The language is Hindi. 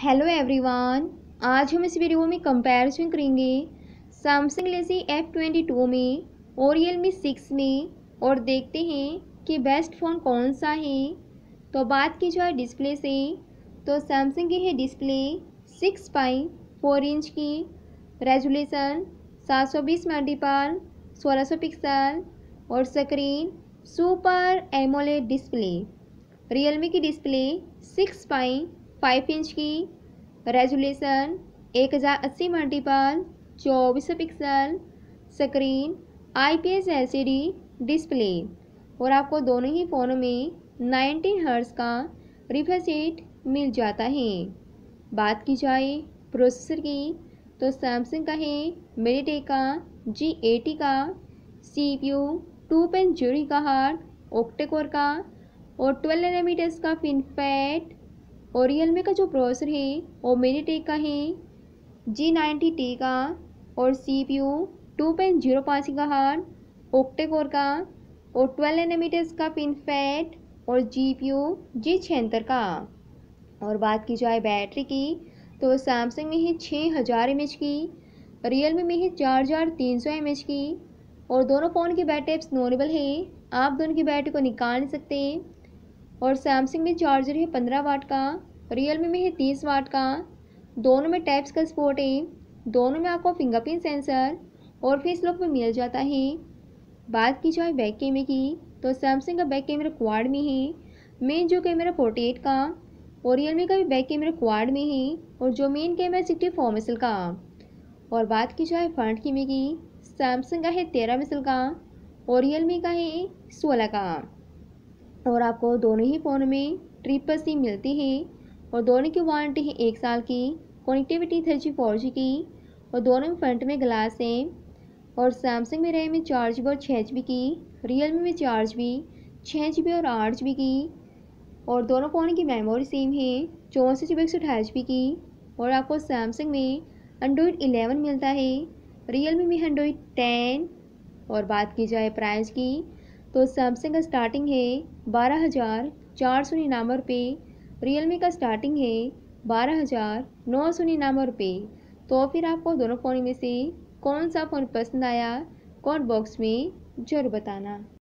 हेलो एवरीवन आज हम इस वीडियो में कंपैरिजन करेंगे सैमसंग लेसी एफ ट्वेंटी टू में और रियल मी सिक्स में और देखते हैं कि बेस्ट फ़ोन कौन सा है तो बात की जाए डिस्प्ले से तो सैमसंग की है display six pi four inch की रेजोल्यूशन सात सौ बीस मल्टीपाल सोलह सौ पिक्सल और screen super AMOLED display Realme की display six pi five inch की रेजुलेशन एक हज़ार अस्सी मल्टीपल चौबीस pixel screen IPS LCD display और आपको दोनों ही फ़ोनों में नाइनटीन हर्ट्स का रिफ्रेश मिल जाता है बात की जाए प्रोसेसर की तो सैमसंग का है मेरीटे का जी एटी का सी पी यू टू पेन जूरी का हार्ट ऑक्टेकोर का और ट्वेल्व नैनोमीटर्स का फिनफेट और रियलमी का जो प्रोसेसर है वो मेरी टेक का है जी नाइन्टी टी का और C P U two point zero पाँच का हार्ड ओक्टेकोर का और ट्वेल्व एनमीटर्स का पिन फैट और जी पी यू जी छिहत्तर का और बात की जाए बैटरी की तो सैमसंग में है छः हज़ार एम की रियलमी में है चार हज़ार तीन सौ एम की और दोनों फ़ोन की बैटरी नॉर्मल है आप दोनों की बैटरी को निकाल नहीं सकते और सैमसंग में चार्जर है पंद्रह वाट का रियल में है तीस वाट का दोनों में टैप्स का स्पोर्ट है दोनों में आपको फिंगरप्रिंट सेंसर और फेस लॉक में मिल जाता है बात की जाए बैक कैमरे की तो सैमसंग का बैक कैमरा क्वाड में है मेन जो कैमरा फोर्टी एट का और रियलमी का भी बैक कैमरा क्वाड में है और जो मेन कैमरा सिक्सटी फोर मिसल का और बात की जाए फ्रंट कैमरे की सैमसंग का है तेरह मिसल का और रियलमी का है सोलह का और आपको दोनों ही फ़ोन में ट्रिपल सिम मिलती है और दोनों की वारंटी है एक साल की connectivity three G four G की और दोनों में फ्रंट में ग्लास है और सैमसंग में रैम में चार जी बी और छः जी बी की रियल में चार जी बी छः जी बी और आठ जी बी की और दोनों फ़ोन की मेमोरी सेम है चौंसठ जी बी एक सौ अठाईस जी बी की और आपको सैमसंग में एंड्रॉयड इलेवन मिलता है रियल में एंड्रॉयड टेन और बात की जाए प्राइस की तो सैमसंग का स्टार्टिंग है बारह हज़ार चार सौ निन्यानवे रुपये रियलमी का स्टार्टिंग है बारह हज़ार नौ सौ निन्यानवे रुपये तो फिर आपको दोनों फ़ोन में से कौन सा फ़ोन पसंद आया कमेंट बॉक्स में ज़रूर बताना